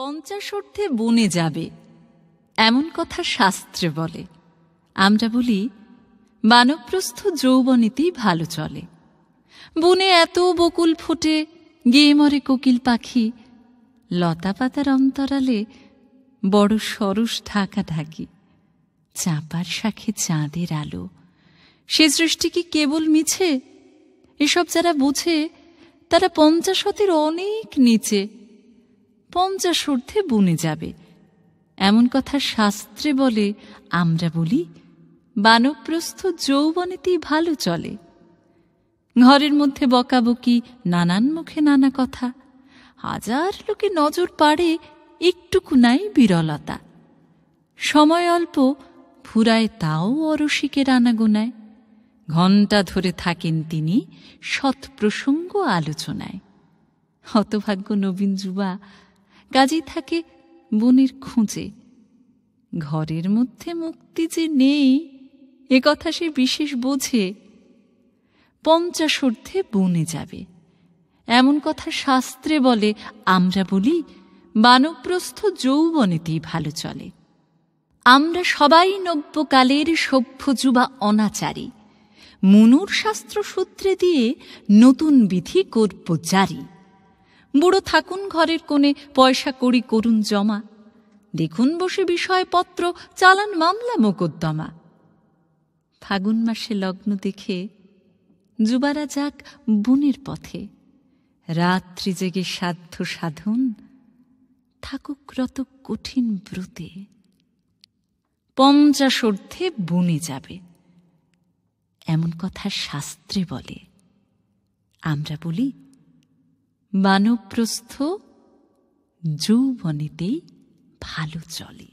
পঞ্চাশর্ধে বনে যাবে এমন কথা শাস্ত্রে বলে আমরা বলি মানবপ্রস্থ যৌবনেতেই ভালো চলে বনে এত বকুল ফুটে গেয়ে মরে কোকিল পাখি লতা পাতার অন্তরালে বড় সরস ঢাকা ঢাকি চাপার শাখে চাঁদের আলো সে সৃষ্টি কি কেবল মিছে এসব যারা বোঝে তারা পঞ্চাশতের অনেক নিচে পঞ্চাশ ঊর্ধ্বে বনে যাবে এমন কথা শাস্ত্রে বলে আমরা বলি বানপ্রস্থ যৌবনেতেই ভালো চলে ঘরের মধ্যে বকাবকি নানান মুখে নানা কথা হাজার লোকে নজর পাড়ে একটুকু নাই বিরলতা সময় অল্প ফুরায় তাও অরসিকের আনাগোনায় ঘণ্টা ধরে থাকেন তিনি সৎপ্রসঙ্গ আলোচনায় হতভাগ্য নবীন যুবা কাজেই থাকে বনের খুঁজে ঘরের মধ্যে মুক্তি যে নেই এ কথা সে বিশেষ বোঝে পঞ্চাশর্ধে বনে যাবে এমন কথা শাস্ত্রে বলে আমরা বলি বানপ্রস্থ যৌবনেতেই ভালো চলে আমরা সবাই নব্যকালের সভ্য যুবা অনাচারী মনুর শাস্ত্র সূত্রে দিয়ে নতুন বিধি করব জারি বুড়ো থাকুন ঘরের কোণে পয়সা করি করুন জমা দেখুন বসে বিষয়পত্র চালান মামলা মোকদ্দমা ফাগুন মাসে লগ্ন দেখে যুবারা যাক বনের পথে রাত্রি জেগে সাধ্য সাধন থাকুকরত কঠিন ব্রতে পঞ্চাশর্ধে বনে যাবে এমন কথা শাস্ত্রে বলে আমরা বলি মানবপ্রস্থ যৌবনেতেই ভালো চলে